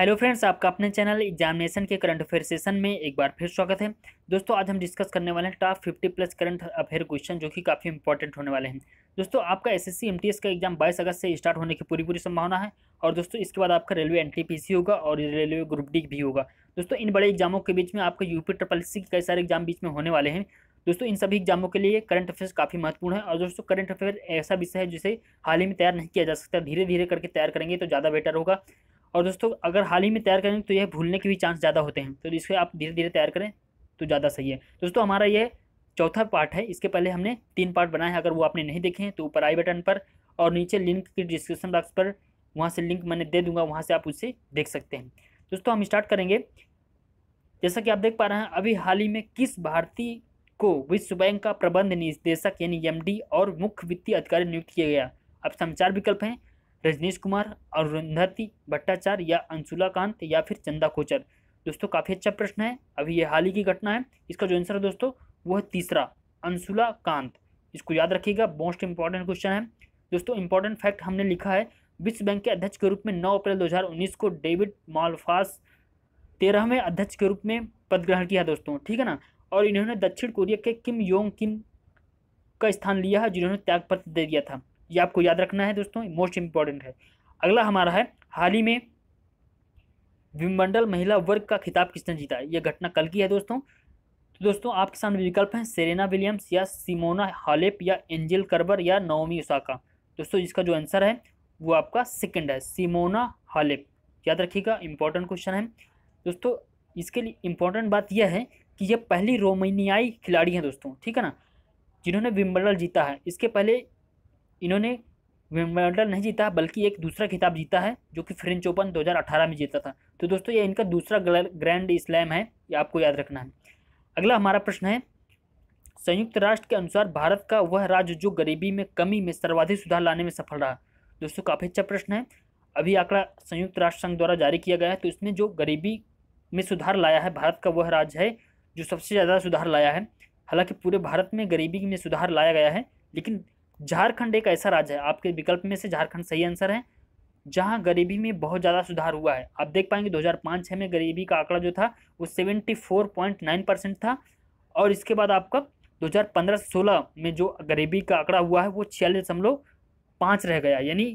hello friends आपका अपने channel examination के करंट अफेयर सेशन में एक बार फिर स्वागत है दोस्तों आज हम डिस्कस करने वाले हैं top 50 plus current affair question जो कि काफ़ी इंपॉर्टेंट होने वाले हैं दोस्तों आपका एसएससी एमटीएस का एग्जाम 22 अगस्त से स्टार्ट होने की पूरी पूरी संभावना है और दोस्तों इसके बाद आपका रेलवे एन होगा और रेलवे ग्रुप डी भी होगा दोस्तों इन बड़े एग्जामों के बीच में आपका पी ट्रिपल सी कई सारे एग्जाम बीच में होने वाले हैं दोस्तों इन सभी एग्जामों के लिए करंट अफेयर्स काफ़ी महत्वपूर्ण है और दोस्तों करंट अफेयर ऐसा विषय है जिसे हाल ही में तैयार नहीं किया जा सकता धीरे धीरे करके तैयार करेंगे तो ज़्यादा बेटर होगा और दोस्तों अगर हाल ही में तैयार करें तो यह भूलने के भी चांस ज़्यादा होते हैं तो इसको आप धीरे धीरे तैयार करें तो ज़्यादा सही है दोस्तों हमारा ये चौथा पार्ट है इसके पहले हमने तीन पार्ट बनाए हैं अगर वो आपने नहीं देखे हैं तो ऊपर आई बटन पर और नीचे लिंक की डिस्क्रिप्शन बॉक्स पर वहाँ से लिंक मैंने दे दूंगा वहाँ से आप उसे देख सकते हैं दोस्तों हम स्टार्ट करेंगे जैसा कि आप देख पा रहे हैं अभी हाल ही में किस भारतीय को विश्व बैंक का प्रबंध निदेशक यानी एम और मुख्य वित्तीय अधिकारी नियुक्त किया गया अब समाचार विकल्प हैं रजनीश कुमार अरुंधति भट्टाचार्य या अंशुला कांत या फिर चंदा कोचर दोस्तों काफ़ी अच्छा प्रश्न है अभी ये हाल ही की घटना है इसका जो आंसर है दोस्तों वो है तीसरा अंशुला कांत इसको याद रखिएगा मोस्ट इंपॉर्टेंट क्वेश्चन है दोस्तों इंपॉर्टेंट फैक्ट हमने लिखा है विश्व बैंक के अध्यक्ष के रूप में 9 अप्रैल 2019 को डेविड मालफास तेरहवें अध्यक्ष के रूप में पद ग्रहण किया दोस्तों ठीक है ना और इन्होंने दक्षिण कोरिया के किम योंग किम का स्थान लिया है जिन्होंने त्यागपत्र दे दिया था ये आपको याद रखना है दोस्तों मोस्ट इम्पॉर्टेंट है अगला हमारा है हाल ही में विमंडल महिला वर्ग का खिताब किसने जीता है यह घटना कल की है दोस्तों तो दोस्तों आपके सामने विकल्प हैं सेरेना विलियम्स या सिमोना हालेप या एंजिल करबर या नवमी उसाका दोस्तों इसका जो आंसर है वो आपका सेकंड है सिमोना हालेप याद रखिएगा इम्पोर्टेंट क्वेश्चन है दोस्तों इसके लिए इम्पोर्टेंट बात यह है कि यह पहली रोमानियाई खिलाड़ी हैं दोस्तों ठीक है ना जिन्होंने विम्बलडन जीता है इसके पहले इन्होंने विंबलडन नहीं जीता बल्कि एक दूसरा खिताब जीता है जो कि फ्रेंच ओपन 2018 में जीता था तो दोस्तों ये इनका दूसरा ग्रैंड स्लैम है ये आपको याद रखना है अगला हमारा प्रश्न है संयुक्त राष्ट्र के अनुसार भारत का वह राज्य जो गरीबी में कमी में सर्वाधिक सुधार लाने में सफल रहा दोस्तों काफ़ी अच्छा प्रश्न है अभी आंकड़ा संयुक्त राष्ट्र संघ द्वारा जारी किया गया है तो इसमें जो गरीबी में सुधार लाया है भारत का वह राज्य है जो सबसे ज़्यादा सुधार लाया है हालांकि पूरे भारत में गरीबी में सुधार लाया गया है लेकिन झारखंड एक ऐसा राज्य है आपके विकल्प में से झारखंड सही आंसर है जहां गरीबी में बहुत ज़्यादा सुधार हुआ है आप देख पाएंगे 2005-6 में गरीबी का आंकड़ा जो था वो 74.9 परसेंट था और इसके बाद आपका 2015-16 में जो गरीबी का आंकड़ा हुआ है वो छियालीस दशमलव पाँच रह गया यानी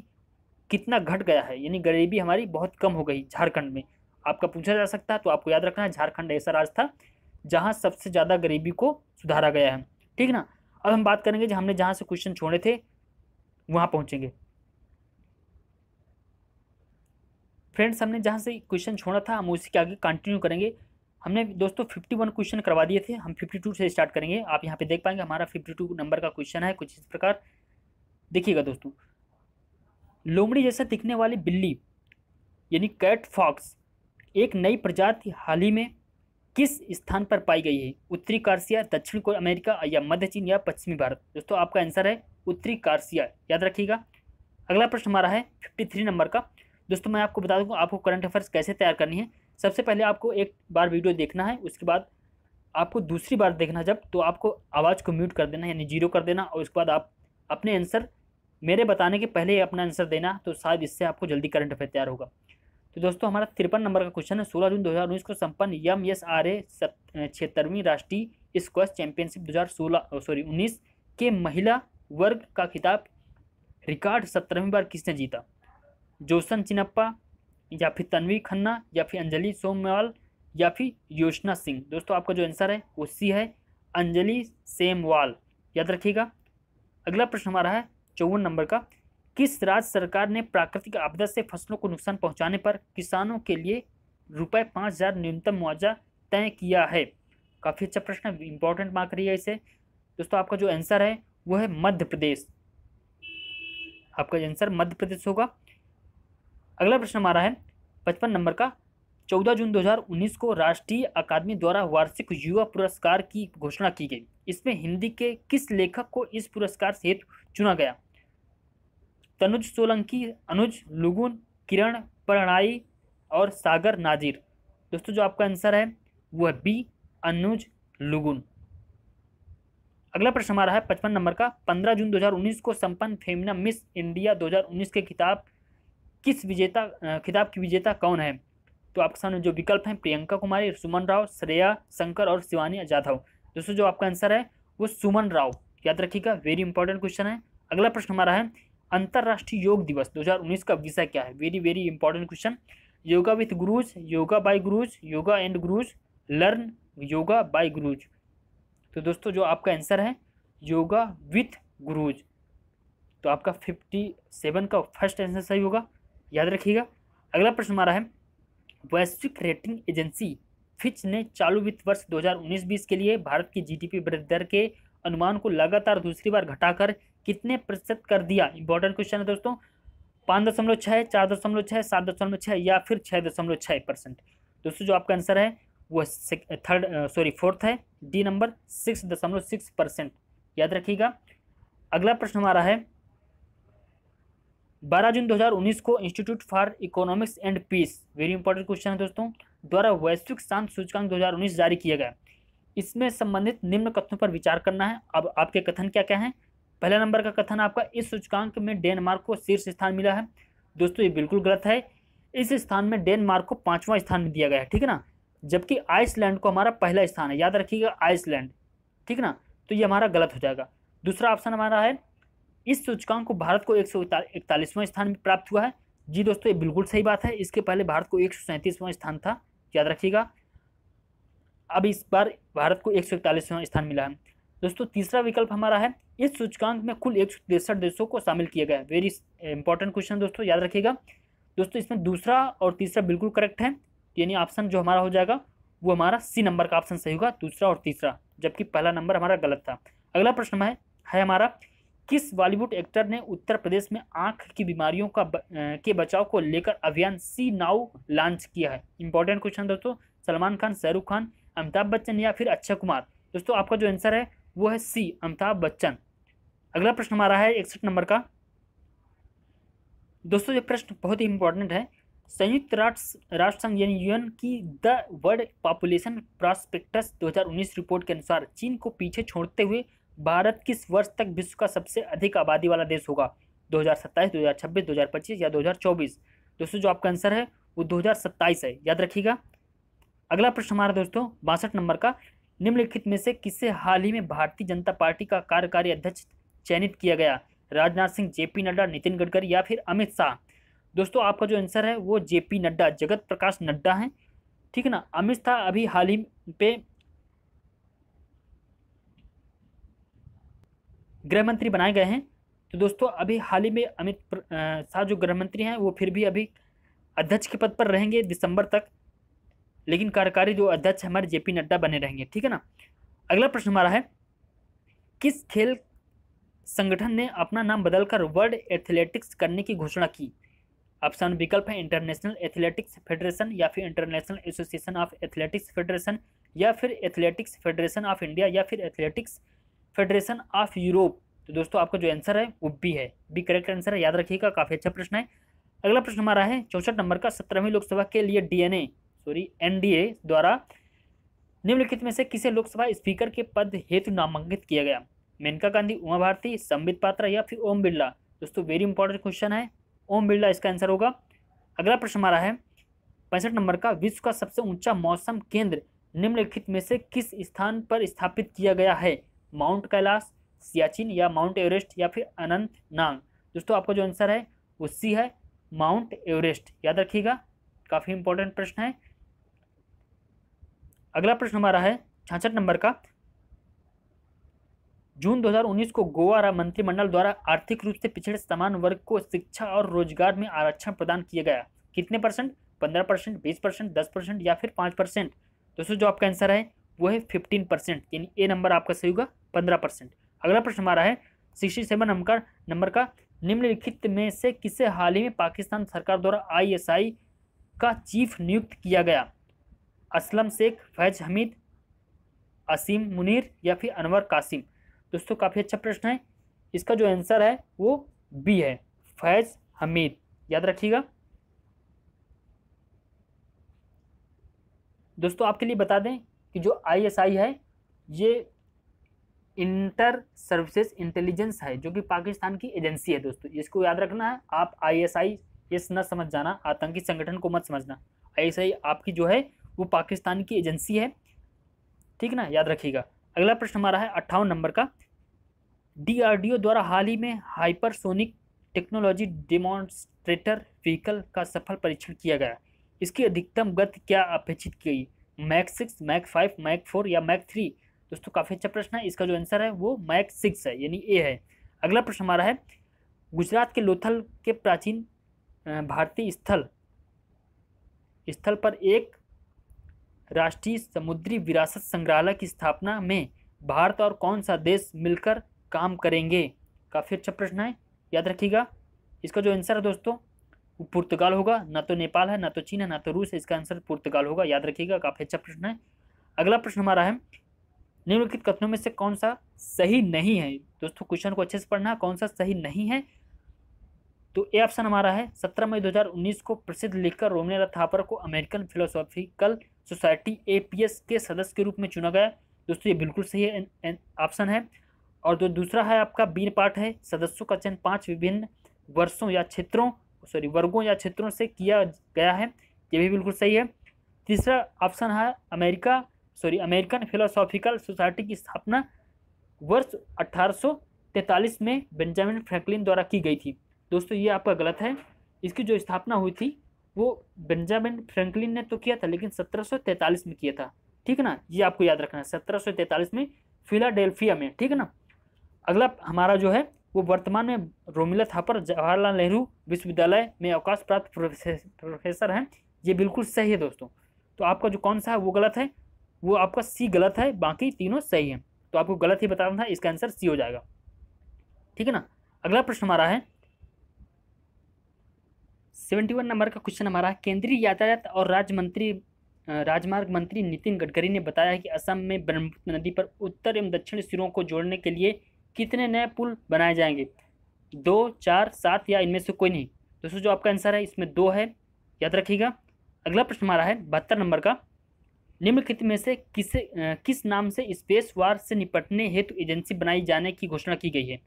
कितना घट गया है यानी गरीबी हमारी बहुत कम हो गई झारखंड में आपका पूछा जा सकता है तो आपको याद रखना है झारखंड ऐसा राज्य था जहाँ सबसे ज़्यादा गरीबी को सुधारा गया है ठीक ना अब हम बात करेंगे जो हमने जहाँ से क्वेश्चन छोड़े थे वहाँ पहुँचेंगे फ्रेंड्स हमने जहाँ से क्वेश्चन छोड़ा था हम उसी के आगे कंटिन्यू करेंगे हमने दोस्तों 51 क्वेश्चन करवा दिए थे हम 52 से स्टार्ट करेंगे आप यहाँ पे देख पाएंगे हमारा 52 नंबर का क्वेश्चन है कुछ इस प्रकार देखिएगा दोस्तों लोमड़ी जैसा दिखने वाली बिल्ली यानी कैट फॉक्स एक नई प्रजाति हाल ही में किस स्थान पर पाई गई है उत्तरी कार्सिया दक्षिण को अमेरिका या मध्य चीन या पश्चिमी भारत दोस्तों आपका आंसर है उत्तरी कार्सिया याद रखिएगा अगला प्रश्न हमारा है फिफ्टी थ्री नंबर का दोस्तों मैं आपको बता दूँगा आपको करंट अफेयर्स कैसे तैयार करनी है सबसे पहले आपको एक बार वीडियो देखना है उसके बाद आपको दूसरी बार देखना जब तो आपको आवाज़ को म्यूट कर देना यानी जीरो कर देना और उसके बाद आप अपने आंसर मेरे बताने के पहले अपना आंसर देना तो शायद इससे आपको जल्दी करंट अफेयर तैयार होगा तो दोस्तों हमारा तिरपन नंबर का क्वेश्चन है सोलह जून दो हज़ार उन्नीस को संपन्न यम एस आर ए छिहत्तरवीं राष्ट्रीय स्क्वास चैंपियनशिप दो हज़ार सोलह सॉरी उन्नीस के महिला वर्ग का खिताब रिकॉर्ड सत्रहवीं बार किसने जीता जोसन चिनप्पा या फिर तन्वी खन्ना या फिर अंजलि सोमवाल या फिर योशना सिंह दोस्तों आपका जो आंसर है वो सी है अंजलि सेमवाल याद रखिएगा अगला प्रश्न हमारा है चौवन नंबर का किस राज्य सरकार ने प्राकृतिक आपदा से फसलों को नुकसान पहुंचाने पर किसानों के लिए रुपये पाँच हज़ार न्यूनतम मुआवजा तय किया है काफ़ी अच्छा प्रश्न है इंपॉर्टेंट मार्क रही है इसे दोस्तों आपका जो आंसर है वो है मध्य प्रदेश आपका आंसर मध्य प्रदेश होगा अगला प्रश्न हमारा है पचपन नंबर का चौदह जून 2019 को राष्ट्रीय अकादमी द्वारा वार्षिक युवा पुरस्कार की घोषणा की गई इसमें हिंदी के किस लेखक को इस पुरस्कार से चुना गया तनुज सोलंकी अनुज लुगुन किरण प्रणाई और सागर नाजिर दोस्तों जो आपका आंसर है वो है बी अनुज लुगुन अगला प्रश्न हमारा है पचपन नंबर का पंद्रह जून 2019 को संपन्न फेमिना मिस इंडिया 2019 के खिताब किस विजेता खिताब की विजेता कौन है तो आपके सामने जो विकल्प हैं प्रियंका कुमारी सुमन राव श्रेया शंकर और शिवानी जाधव दोस्तों जो आपका आंसर है वो सुमन राव याद रखिएगा वेरी इंपॉर्टेंट क्वेश्चन है अगला प्रश्न हमारा है अंतर्राष्ट्रीय योग दिवस 2019 का विषय क्या है very very important question yoga with gurus yoga by gurus yoga and gurus learn yoga by gurus तो दोस्तों जो आपका आंसर है योगा विथ गुरुज तो आपका फिफ्टी सेवन का फर्स्ट आंसर सही होगा याद रखिएगा अगला प्रश्न हमारा है वैश्विक रेटिंग एजेंसी फिच ने चालू वित्त वर्ष 2019-20 के लिए भारत की जीडीपी वृद्धि दर के अनुमान को लगातार दूसरी बार घटाकर कितने प्रतिशत कर दिया इंपॉर्टेंट क्वेश्चन है दोस्तों पाँच दशमलव छः चार दशमलव छः सात दशमलव छः या फिर छः दशमलव छः परसेंट दोस्तों जो आपका आंसर है वो थर्ड सॉरी फोर्थ है डी नंबर सिक्स दशमलव सिक्स परसेंट याद रखिएगा अगला प्रश्न हमारा है बारह जून 2019 को Institute for Economics and Peace very important question है दोस्तों द्वारा वैश्विक शांत सूचकांक उन्नीस जारी किया गया इसमें संबंधित निम्न कथनों पर विचार करना है अब आपके कथन क्या क्या हैं पहला नंबर का कथन आपका इस सूचकांक में डेनमार्क को शीर्ष स्थान मिला है दोस्तों ये बिल्कुल गलत है इस स्थान में डेनमार्क को पाँचवा स्थान दिया गया है ठीक है ना जबकि आइसलैंड को हमारा पहला स्थान है याद रखिएगा आइसलैंड ठीक ना तो ये हमारा गलत हो जाएगा दूसरा ऑप्शन हमारा है इस सूचकांक को भारत को एक सौ इकतालीसवां स्थान प्राप्त हुआ है जी दोस्तों ये बिल्कुल सही बात है इसके पहले भारत को एक सौ स्थान था याद रखिएगा अब इस बार भारत को एक सौ इकतालीसवां स्थान मिला है दोस्तों तीसरा विकल्प हमारा है इस सूचकांक में कुल एक देशों को शामिल किया गया वेरी इंपॉर्टेंट क्वेश्चन दोस्तों याद रखिएगा दोस्तों इसमें दूसरा और तीसरा बिल्कुल करेक्ट है यानी ऑप्शन जो हमारा हो जाएगा वो हमारा सी नंबर का ऑप्शन सही होगा दूसरा और तीसरा जबकि पहला नंबर हमारा गलत था अगला प्रश्न है, है हमारा किस बॉलीवुड एक्टर ने उत्तर प्रदेश में आंख की बीमारियों का ब, के बचाव को लेकर अभियान सी नाउ लॉन्च किया है इंपॉर्टेंट क्वेश्चन दोस्तों सलमान खान शाहरुख खान अमिताभ बच्चन या फिर अक्षय कुमार दोस्तों आपका जो आंसर है वो है सी अमिताभ बच्चन अगला प्रश्न हमारा है इकसठ नंबर का दोस्तों ये प्रश्न बहुत ही इंपॉर्टेंट है संयुक्त राष्ट्र राष्ट्र संघ यानी यूएन की the world population prospects 2019 report के अनुसार चीन को पीछे छोड़ते हुए भारत किस वर्ष तक विश्व का सबसे अधिक आबादी वाला देश होगा 2027, 2026, 2025 या 2024 दोस्तों जो आपका आंसर है वो 2027 है याद रखिएगा अगला प्रश्न हमारा दोस्तों बासठ नंबर का निम्नलिखित में से किसे हाल ही में भारतीय जनता पार्टी का कार्यकारी अध्यक्ष चयनित किया गया राजनाथ सिंह जेपी नड्डा नितिन गडकरी या फिर अमित शाह दोस्तों आपका जो आंसर है वो जेपी नड्डा जगत प्रकाश नड्डा हैं ठीक है ना अमित शाह अभी हाल ही पे गृह मंत्री बनाए गए हैं तो दोस्तों अभी हाल ही में अमित शाह जो गृह मंत्री हैं वो फिर भी अभी अध्यक्ष के पद पर रहेंगे दिसंबर तक लेकिन कार्यकारी जो अध्यक्ष हमारे जेपी नड्डा बने रहेंगे ठीक है ना अगला प्रश्न हमारा है किस खेल संगठन ने अपना नाम बदलकर वर्ल्ड एथलेटिक्स करने की घोषणा की ऑप्शन विकल्प है इंटरनेशनल एथलेटिक्स फेडरेशन या फिर international association of athletics federation या फिर एथलेटिक्स फेडरेशन ऑफ इंडिया या फिर एथलेटिक्स फेडरेशन ऑफ यूरोप तो दोस्तों आपका जो आंसर है वो बी है बी करेक्ट आंसर है याद रखिएगा काफ़ी अच्छा प्रश्न है अगला प्रश्न हमारा है चौंसठ नंबर का सत्रहवीं लोकसभा के लिए डीएनए सॉरी एनडीए द्वारा निम्नलिखित में से किसे लोकसभा स्पीकर के पद हेतु नामांकित किया गया मेनका गांधी उमा भारती संबित पात्रा या फिर ओम बिरला दोस्तों वेरी इंपॉर्टेंट क्वेश्चन है ओम बिरला इसका आंसर होगा अगला प्रश्न हमारा है पैंसठ नंबर का विश्व का सबसे ऊंचा मौसम केंद्र निम्नलिखित में से किस स्थान पर स्थापित किया गया है माउंट कैलाश सियाचिन या माउंट एवरेस्ट या फिर अनंतनाग दोस्तों आपका जो आंसर है वो सी है माउंट एवरेस्ट याद रखिएगा काफ़ी इंपॉर्टेंट प्रश्न है अगला प्रश्न हमारा है छाछठ नंबर का जून 2019 को गोवा मंत्रिमंडल द्वारा आर्थिक रूप से पिछड़े समान वर्ग को शिक्षा और रोजगार में आरक्षण प्रदान किया गया कितने परसेंट पंद्रह परसेंट बीस परसेंट दस परसेंट या फिर पाँच परसेंट दोस्तों जो आपका आंसर है वो है फिफ्टीन परसेंट यानी ए नंबर आपका सही होगा पंद्रह परसेंट अगला प्रश्न हमारा है सिक्सटी सेवन नंबर नंबर का निम्नलिखित में से किसे हाल ही में पाकिस्तान सरकार द्वारा आई का चीफ नियुक्त किया गया असलम शेख फैज हमीद असीम मुनीर या फिर अनवर कासिम दोस्तों काफ़ी अच्छा प्रश्न है इसका जो आंसर है वो बी है फैज हमीद याद रखिएगा दोस्तों आपके लिए बता दें कि जो आईएसआई है ये इंटर सर्विसेज इंटेलिजेंस है जो कि पाकिस्तान की एजेंसी है दोस्तों इसको याद रखना है आप आईएसआई एस आई न समझ जाना आतंकी संगठन को मत समझना आईएसआई आपकी जो है वो पाकिस्तान की एजेंसी है ठीक ना याद रखिएगा अगला प्रश्न हमारा है अट्ठावन नंबर का डीआरडीओ द्वारा हाल ही में हाइपरसोनिक टेक्नोलॉजी डिमॉन्स्ट्रेटर व्हीकल का सफल परीक्षण किया गया इसकी अधिकतम गति क्या अपेक्षित की गई Mach six Mach five Mach four या मैक थ्री दोस्तों काफ़ी अच्छा प्रश्न है इसका जो आंसर है वो मैक सिक्स है यानी ए है अगला प्रश्न हमारा है गुजरात के लोथल के प्राचीन भारतीय स्थल स्थल पर एक राष्ट्रीय समुद्री विरासत संग्रहालय की स्थापना में भारत और कौन सा देश मिलकर काम करेंगे काफ़ी अच्छा प्रश्न है याद रखिएगा इसका जो आंसर है दोस्तों वो पुर्तगाल होगा ना तो नेपाल है ना तो चीन है ना तो रूस है इसका आंसर पुर्तगाल होगा याद रखिएगा काफ़ी अच्छा प्रश्न है अगला प्रश्न हमारा है निम्नलिखित कथनों में से कौन सा सही नहीं है दोस्तों क्वेश्चन को अच्छे से पढ़ना कौन सा सही नहीं है तो ये ऑप्शन हमारा है सत्रह मई 2019 को प्रसिद्ध लेखक रोमनेला थापर को अमेरिकन फिलोसॉफिकल सोसाइटी एस के सदस्य के रूप में चुना गया दोस्तों ये बिल्कुल सही ऑप्शन है और जो दूसरा है आपका बीन पाठ है सदस्यों का चयन पाँच विभिन्न वर्षों या क्षेत्रों सॉरी वर्गों या क्षेत्रों से किया गया है ये भी बिल्कुल सही है तीसरा ऑप्शन है America sorry American philosophical society की स्थापना वर्ष 1843 में बेंजामिन फ्रैंकलिन द्वारा की गई थी दोस्तों ये आपका गलत है इसकी जो स्थापना हुई थी वो बेंजामिन फ्रैंकलिन ने तो किया था लेकिन 1743 में किया था ठीक है ना ये आपको याद रखना है 1743 में फिलाडेल्फिया में ठीक है ना अगला हमारा जो है वो वर्तमान में रोमिला थापर जवाहरलाल नेहरू विश्वविद्यालय में अवकाश प्राप्त प्रोफेसर हैं ये बिल्कुल सही है दोस्तों तो आपका जो कौन सा है वो गलत है वो आपका सी गलत है बाकी तीनों सही हैं तो आपको गलत ही बताना था इसका आंसर सी हो जाएगा ठीक है ना अगला प्रश्न हमारा है सेवेंटी वन नंबर का क्वेश्चन हमारा केंद्रीय यातायात और राज्य मंत्री राजमार्ग मंत्री नितिन गडकरी ने बताया कि असम में ब्रह्मपुत्र नदी पर उत्तर एवं दक्षिण सिरों को जोड़ने के लिए कितने नए पुल बनाए जाएंगे दो चार सात या इनमें से कोई नहीं दोस्तों जो आपका आंसर है इसमें दो है याद रखिएगा अगला प्रश्न हमारा है बहत्तर नंबर का निम्नलिखित में से किसे किस नाम से स्पेस वार से निपटने हेतु एजेंसी बनाई जाने की घोषणा की गई है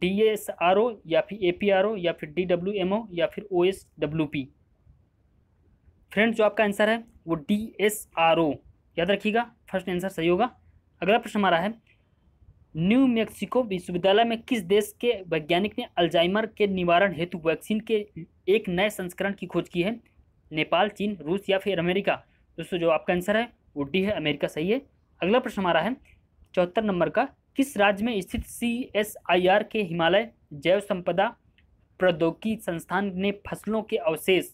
डी एस आर ओ या फिर ए पी आर ओ या फिर डी डब्ल्यू एम ओ या फिर O S W P friends जो आपका आंसर है वो डी एस आर ओ याद रखिएगा फर्स्ट आंसर सही होगा अगला प्रश्न हमारा है न्यू मैक्सिको विश्वविद्यालय में किस देश के वैज्ञानिक ने अल्जाइमर के निवारण हेतु वैक्सीन के एक नए संस्करण की खोज की है नेपाल चीन रूस या फिर अमेरिका दोस्तों जो आपका आंसर है वो डी है अमेरिका सही है अगला प्रश्न हमारा है चौहत्तर नंबर का किस राज्य में स्थित सी एस आई आर के हिमालय जैव संपदा प्रौद्योगिकी संस्थान ने फसलों के अवशेष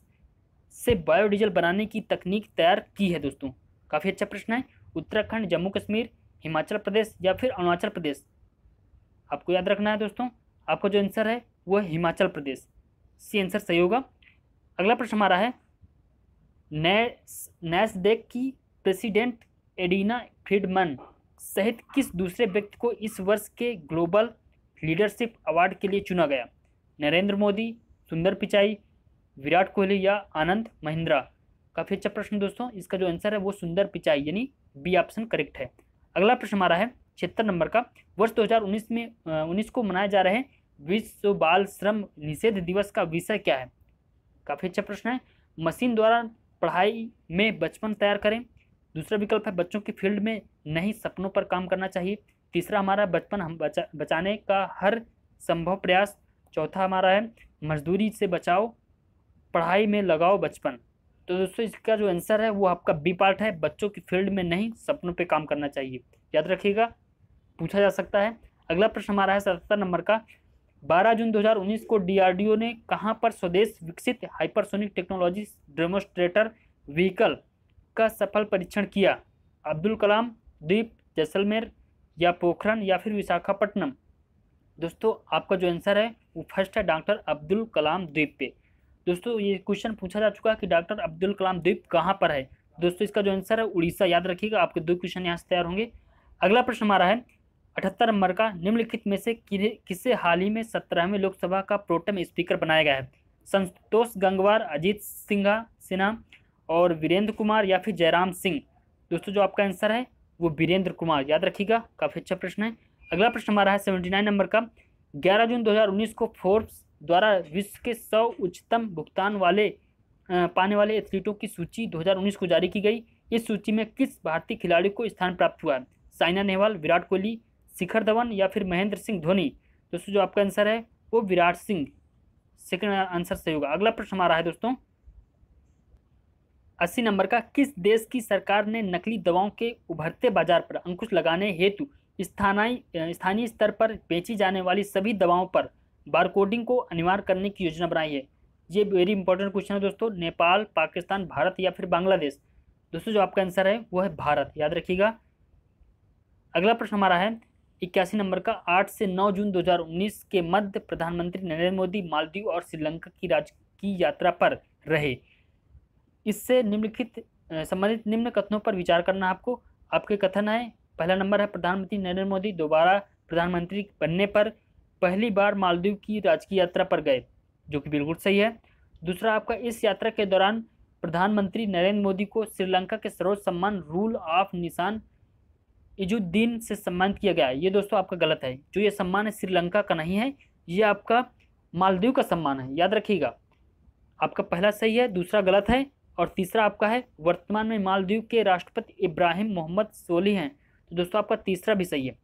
से बायोडीजल बनाने की तकनीक तैयार की है दोस्तों काफ़ी अच्छा प्रश्न है उत्तराखंड जम्मू कश्मीर हिमाचल प्रदेश या फिर अरुणाचल प्रदेश आपको याद रखना है दोस्तों आपका जो आंसर है वो है हिमाचल प्रदेश सी आंसर सही होगा अगला प्रश्न हमारा है नैस नैसडेक की प्रेसिडेंट एडीना फ्रीडमन सहित किस दूसरे व्यक्ति को इस वर्ष के ग्लोबल लीडरशिप अवार्ड के लिए चुना गया नरेंद्र मोदी सुंदर पिचाई विराट कोहली या आनंद महिंद्रा काफ़ी अच्छा प्रश्न दोस्तों इसका जो आंसर है वो सुंदर पिचाई यानी बी ऑप्शन करेक्ट है अगला प्रश्न हमारा है छिहत्तर नंबर का वर्ष 2019 में उन्नीस को मनाए जा रहे विश्व बाल श्रम निषेध दिवस का विषय क्या है काफ़ी अच्छा प्रश्न है मशीन द्वारा पढ़ाई में बचपन तैयार करें दूसरा विकल्प है बच्चों की फील्ड में नहीं सपनों पर काम करना चाहिए तीसरा हमारा बचपन हम बचा बचाने का हर संभव प्रयास चौथा हमारा है मजदूरी से बचाओ पढ़ाई में लगाओ बचपन तो दोस्तों इसका जो आंसर है वो आपका बी पार्ट है बच्चों की फील्ड में नहीं सपनों पे काम करना चाहिए याद रखिएगा पूछा जा सकता है अगला प्रश्न हमारा है सतहत्तर नंबर का बारह जून दो को डी ने कहाँ पर स्वदेश विकसित हाइपरसोनिक टेक्नोलॉजी डेमोस्ट्रेटर व्हीकल का सफल परीक्षण किया अब्दुल कलाम द्वीप जैसलमेर या पोखरण या फिर विशाखापट्टनम दोस्तों आपका जो आंसर है वो फर्स्ट है डॉक्टर अब्दुल कलाम द्वीप पे दोस्तों ये क्वेश्चन पूछा जा चुका है कि डॉक्टर अब्दुल कलाम द्वीप कहाँ पर है दोस्तों इसका जो आंसर है उड़ीसा याद रखिएगा आपके दो क्वेश्चन यहाँ से तैयार होंगे अगला प्रश्न हमारा है अठहत्तर नंबर का निम्नलिखित में से किसे हाल ही में सत्रहवें लोकसभा का प्रोटम स्पीकर बनाया गया है संतोष गंगवार अजीत सिंघा सिन्हा और वीरेंद्र कुमार या फिर जयराम सिंह दोस्तों जो आपका आंसर है वो वीरेंद्र कुमार याद रखिएगा काफ़ी अच्छा प्रश्न है अगला प्रश्न हमारा है सेवेंटी नाइन नंबर का ग्यारह जून दो हज़ार उन्नीस को फोर्ब्स द्वारा विश्व के सौ उच्चतम भुगतान वाले पाने वाले एथलीटों की सूची दो हज़ार उन्नीस को जारी की गई इस सूची में किस भारतीय खिलाड़ी को स्थान प्राप्त हुआ साइना नेहवाल विराट कोहली शिखर धवन या फिर महेंद्र सिंह धोनी दोस्तों जो आपका आंसर है वो विराट सिंह सेकेंड आंसर सही होगा अगला प्रश्न हमारा है दोस्तों अस्सी नंबर का किस देश की सरकार ने नकली दवाओं के उभरते बाजार पर अंकुश लगाने हेतु स्थानीय स्थानीय स्तर पर बेची जाने वाली सभी दवाओं पर बारकोडिंग को अनिवार्य करने की योजना बनाई है ये वेरी इंपॉर्टेंट क्वेश्चन है दोस्तों नेपाल पाकिस्तान भारत या फिर बांग्लादेश दोस्तों जो आपका आंसर है वो है भारत याद रखिएगा अगला प्रश्न हमारा है इक्यासी नंबर का आठ से नौ जून दो के मध्य प्रधानमंत्री नरेंद्र मोदी मालदीव और श्रीलंका की राज्य की यात्रा पर रहे इससे निम्नलिखित संबंधित निम्न कथनों पर विचार करना आपको आपके कथन है पहला नंबर है प्रधानमंत्री नरेंद्र मोदी दोबारा प्रधानमंत्री बनने पर पहली बार मालदीव की राजकीय यात्रा पर गए जो कि बिल्कुल सही है दूसरा आपका इस यात्रा के दौरान प्रधानमंत्री नरेंद्र मोदी को श्रीलंका के सर्वोच्च सम्मान रूल ऑफ निशान इजुद्दीन से सम्मानित किया गया ये दोस्तों आपका गलत है जो ये सम्मान है श्रीलंका का नहीं है ये आपका मालदीव का सम्मान है याद रखिएगा आपका पहला सही है दूसरा गलत है और तीसरा आपका है वर्तमान में मालदीव के राष्ट्रपति इब्राहिम मोहम्मद सोली हैं तो दोस्तों आपका तीसरा भी सही है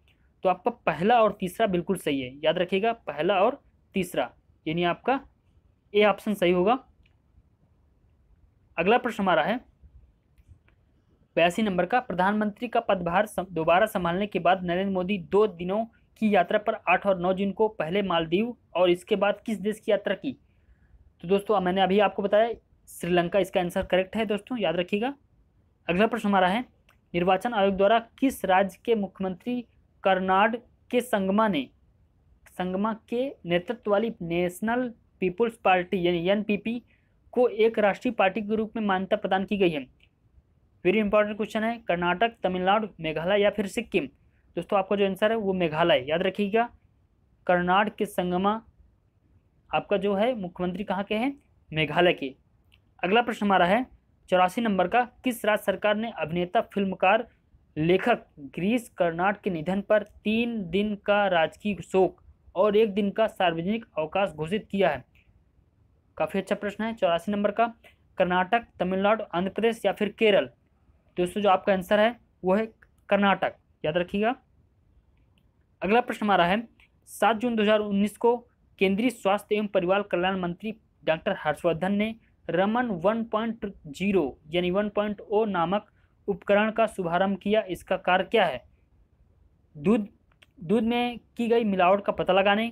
तो आपका पहला और तीसरा बिल्कुल सही है याद रखिएगा पहला और तीसरा यानी आपका ए ऑप्शन सही होगा अगला प्रश्न हमारा है बयासी नंबर का प्रधानमंत्री का पदभार दोबारा संभालने के बाद नरेंद्र मोदी दो दिनों की यात्रा पर आठ और नौ जून को पहले मालदीव और इसके बाद किस देश की यात्रा की तो दोस्तों मैंने अभी आपको बताया श्रीलंका इसका आंसर करेक्ट है दोस्तों याद रखिएगा अगला प्रश्न हमारा है निर्वाचन आयोग द्वारा किस राज्य के मुख्यमंत्री कर्नाड के संगमा ने संगमा के नेतृत्व वाली नेशनल पीपुल्स पार्टी यानी एनपीपी को एक राष्ट्रीय पार्टी के रूप में मान्यता प्रदान की गई है वेरी इंपॉर्टेंट क्वेश्चन है कर्नाटक तमिलनाडु मेघालय या फिर सिक्किम दोस्तों आपका जो आंसर है वो मेघालय याद रखिएगा कर्नाड के संगमा आपका जो है मुख्यमंत्री कहाँ के हैं मेघालय के अगला प्रश्न हमारा है चौरासी नंबर का किस राज्य सरकार ने अभिनेता फिल्मकार लेखक ग्रीस कर्नाट के निधन पर तीन दिन का राजकीय शोक और एक दिन का सार्वजनिक अवकाश घोषित किया है काफ़ी अच्छा प्रश्न है चौरासी नंबर का कर्नाटक तमिलनाडु आंध्र प्रदेश या फिर केरल दोस्तों जो आपका आंसर है वो है कर्नाटक याद रखिएगा अगला प्रश्न हमारा है सात जून 2019 को केंद्रीय स्वास्थ्य एवं परिवार कल्याण मंत्री डॉक्टर हर्षवर्धन ने रमन 1.0 यानी 1.0 नामक उपकरण का शुभारंभ किया इसका कार्य क्या है दूध दूध में की गई मिलावट का पता लगाने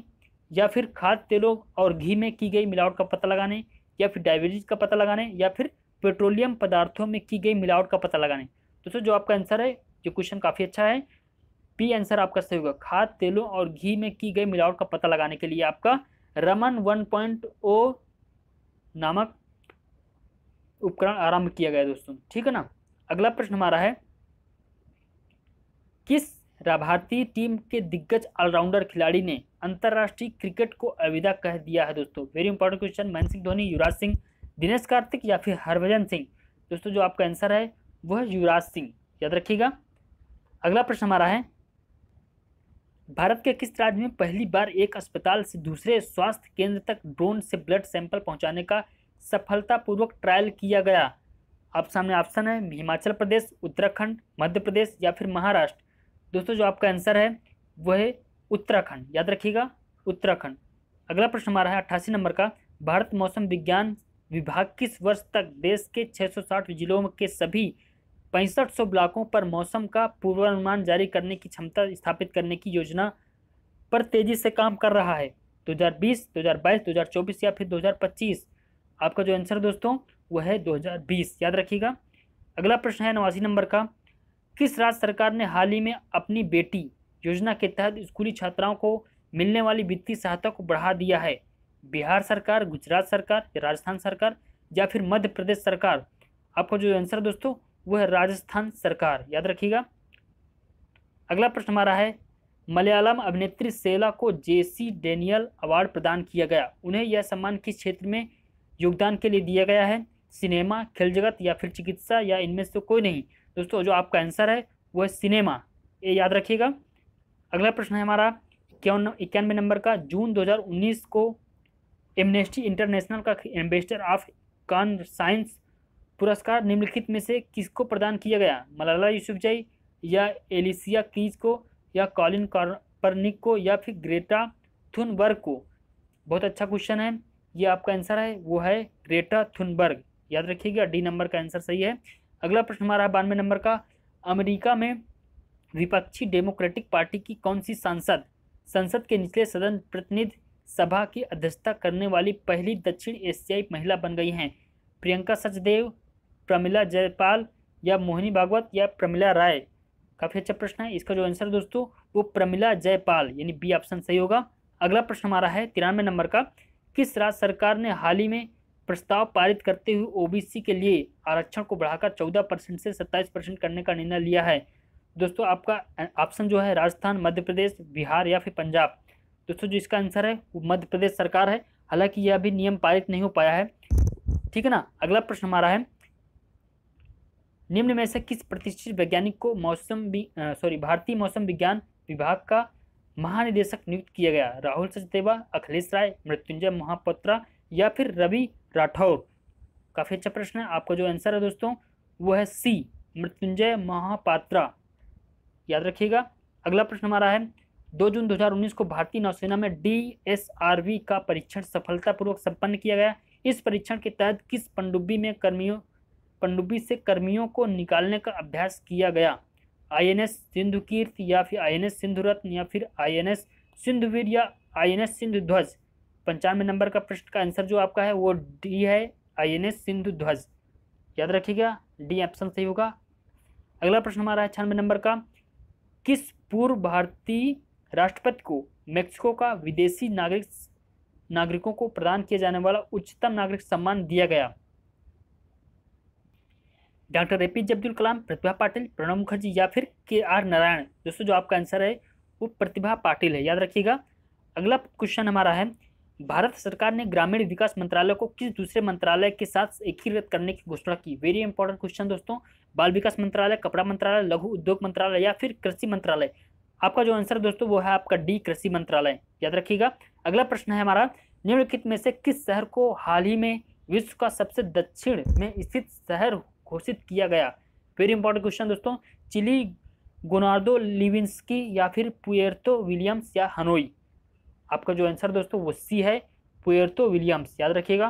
या फिर खाद्य तेलों और घी में की गई मिलावट का पता लगाने या फिर डायबिटीज़ का पता लगाने या फिर पेट्रोलियम पदार्थों में की गई मिलावट का पता लगाने दोस्तों जो आपका आंसर है जो क्वेश्चन काफ़ी अच्छा है पी आंसर आपका सही होगा खाद तेलों और घी में की गई मिलावट का पता लगाने के लिए आपका रमन 1.0 नामक उपकरण आरंभ किया गया दोस्तों ठीक है ना अगला प्रश्न हमारा है किस भारतीय टीम के दिग्गज ऑलराउंडर खिलाड़ी ने अंतर्राष्ट्रीय क्रिकेट को अविदा कह दिया है दोस्तों very important question Mahendra Singh Dhoni Yuvraj Singh Dinesh Karthik या फिर हरभजन सिंह दोस्तों जो आपका आंसर है वह है युवराज सिंह याद रखिएगा अगला प्रश्न हमारा है भारत के किस राज्य में पहली बार एक अस्पताल से दूसरे स्वास्थ्य केंद्र तक ड्रोन से ब्लड सैंपल पहुंचाने का सफलतापूर्वक ट्रायल किया गया आप सामने ऑप्शन है हिमाचल प्रदेश उत्तराखंड मध्य प्रदेश या फिर महाराष्ट्र दोस्तों जो आपका आंसर है वह है उत्तराखंड याद रखिएगा उत्तराखंड अगला प्रश्न हमारा है अट्ठासी नंबर का भारत मौसम विज्ञान विभाग किस वर्ष तक देश के 660 जिलों के सभी पैंसठ ब्लॉकों पर मौसम का पूर्वानुमान जारी करने की क्षमता स्थापित करने की योजना पर तेजी से काम कर रहा है 2020, 2022, 2024 या फिर 2025 आपका जो आंसर दोस्तों वह है दो याद रखिएगा अगला प्रश्न है नवासी नंबर का किस राज्य सरकार ने हाल ही में अपनी बेटी योजना के तहत स्कूली छात्राओं को मिलने वाली वित्तीय सहायता को बढ़ा दिया है बिहार सरकार गुजरात सरकार या राजस्थान सरकार या फिर मध्य प्रदेश सरकार आपका जो आंसर दोस्तों वह है राजस्थान सरकार याद रखिएगा अगला प्रश्न हमारा है मलयालम अभिनेत्री सेला को जेसी डेनियल अवार्ड प्रदान किया गया उन्हें यह सम्मान किस क्षेत्र में योगदान के लिए दिया गया है सिनेमा खेल जगत या फिर चिकित्सा या इनमें से कोई नहीं दोस्तों जो आपका आंसर है वो है सिनेमा ये याद रखिएगा अगला प्रश्न है हमारा इक्यावन इक्यानवे नंबर का जून 2019 को एमनेस्टी इंटरनेशनल का एम्बेसडर ऑफ कान साइंस पुरस्कार निम्नलिखित में से किसको प्रदान किया गया मलाला यूसुफजई या एलिसिया कीज को या कॉलिन कॉर्पर्निक को या फिर ग्रेटा थुनबर्ग को बहुत अच्छा क्वेश्चन है ये आपका आंसर है वो है ग्रेटा थुनबर्ग याद रखिएगा डी नंबर का आंसर सही है अगला प्रश्न हमारा है बानवे नंबर का अमेरिका में विपक्षी डेमोक्रेटिक पार्टी की कौन सी सांसद संसद के निचले सदन प्रतिनिधि सभा की अध्यक्षता करने वाली पहली दक्षिण एशियाई महिला बन गई हैं प्रियंका सचदेव प्रमिला जयपाल या मोहिनी भागवत या प्रमिला राय काफ़ी अच्छा प्रश्न है इसका जो आंसर दोस्तों वो प्रमिला जयपाल यानी बी ऑप्शन सही होगा अगला प्रश्न हमारा है तिरानवे नंबर का किस राज्य सरकार ने हाल ही में प्रस्ताव पारित करते हुए ओबीसी के लिए आरक्षण को बढ़ाकर 14 परसेंट से 27 परसेंट करने का निर्णय लिया है दोस्तों आपका ऑप्शन जो है राजस्थान मध्य प्रदेश बिहार या फिर पंजाब दोस्तों जो इसका आंसर है वो मध्य प्रदेश सरकार है हालांकि यह अभी नियम पारित नहीं हो पाया है ठीक है ना अगला प्रश्न हमारा है निम्न में से किस प्रतिष्ठित वैज्ञानिक को मौसम सॉरी भारतीय मौसम विज्ञान विभाग का महानिदेशक नियुक्त किया गया राहुल सचदेवा अखिलेश राय मृत्युंजय महापात्रा या फिर रवि राठौर काफ़ी अच्छा प्रश्न है आपका जो आंसर है दोस्तों वो है सी मृत्युंजय महापात्रा याद रखिएगा अगला प्रश्न हमारा है दो जून 2019 को भारतीय नौसेना में डी का परीक्षण सफलतापूर्वक संपन्न किया गया इस परीक्षण के तहत किस पनडुब्बी में कर्मियों पनडुब्बी से कर्मियों को निकालने का अभ्यास किया गया आईएनएस सिंधुकीर्त या फिर आईएनएस सिंधु रत्न या फिर आईएनएस सिंधुवीर या आईएनएस ध्वज पंचानवे नंबर का प्रश्न का आंसर जो आपका है वो डी है आईएनएस ध्वज याद रखिएगा डी ऑप्शन सही होगा अगला प्रश्न हमारा है छियानवे नंबर का किस पूर्व भारतीय राष्ट्रपति को मेक्सिको का विदेशी नागरिक नागरिकों को प्रदान किया जाने वाला उच्चतम नागरिक सम्मान दिया गया doctor A P J Abdul Kalam Pratibha Patil Pranab Mukherjee या फिर के आर नारायण दोस्तों जो आपका आंसर है वो प्रतिभा पाटिल है याद रखिएगा अगला क्वेश्चन हमारा है भारत सरकार ने ग्रामीण विकास मंत्रालय को किस दूसरे मंत्रालय के साथ एकीकृत करने की घोषणा की वेरी इंपॉर्टेंट क्वेश्चन दोस्तों बाल विकास मंत्रालय कपड़ा मंत्रालय लघु उद्योग मंत्रालय या फिर कृषि मंत्रालय आपका जो आंसर दोस्तों वो है आपका डी कृषि मंत्रालय याद रखिएगा अगला प्रश्न है हमारा निम्नलिखित में से किस शहर को हाल ही में विश्व का सबसे दक्षिण में स्थित शहर घोषित किया गया वेरी इंपॉर्टेंट क्वेश्चन दोस्तों चिली गोनार्डो लिविंसकी या फिर पुएर्तो विलियम्स या हनोई आपका जो आंसर दोस्तों वो सी है पुएर्तो विलियम्स याद रखिएगा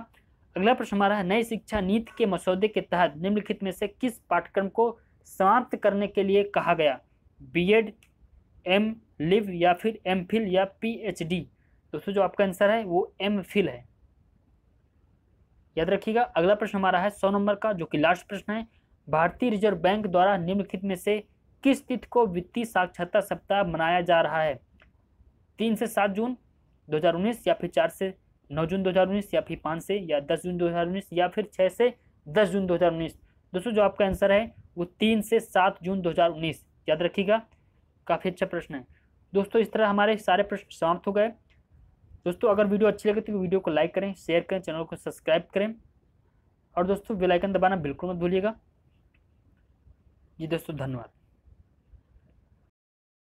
अगला प्रश्न हमारा है नई शिक्षा नीति के मसौदे के तहत निम्नलिखित में से किस पाठ्यक्रम को समाप्त करने के लिए कहा गया बीएड एम लिव या फिर एम फिल या पीएचडी दोस्तों जो आपका आंसर है वो एम फिल है याद रखिएगा अगला प्रश्न हमारा है सौ नंबर का जो कि लास्ट प्रश्न है भारतीय रिजर्व बैंक द्वारा निम्नलिखित में से किस तिथि को वित्तीय साक्षरता सप्ताह मनाया जा रहा है तीन से सात जून 2019 या फिर चार से नौ जून 2019 या फिर पाँच से या दस जून 2019 या फिर छः से दस जून 2019 दोस्तों जो आपका आंसर है वो तीन से सात जून 2019 याद रखिएगा काफ़ी अच्छा प्रश्न है दोस्तों इस तरह हमारे सारे प्रश्न समाप्त हो गए दोस्तों अगर वीडियो अच्छी लगे तो वीडियो को लाइक करें शेयर करें चैनल को सब्सक्राइब करें और दोस्तों बेलाइकन दबाना बिल्कुल मत भूलिएगा जी दोस्तों धन्यवाद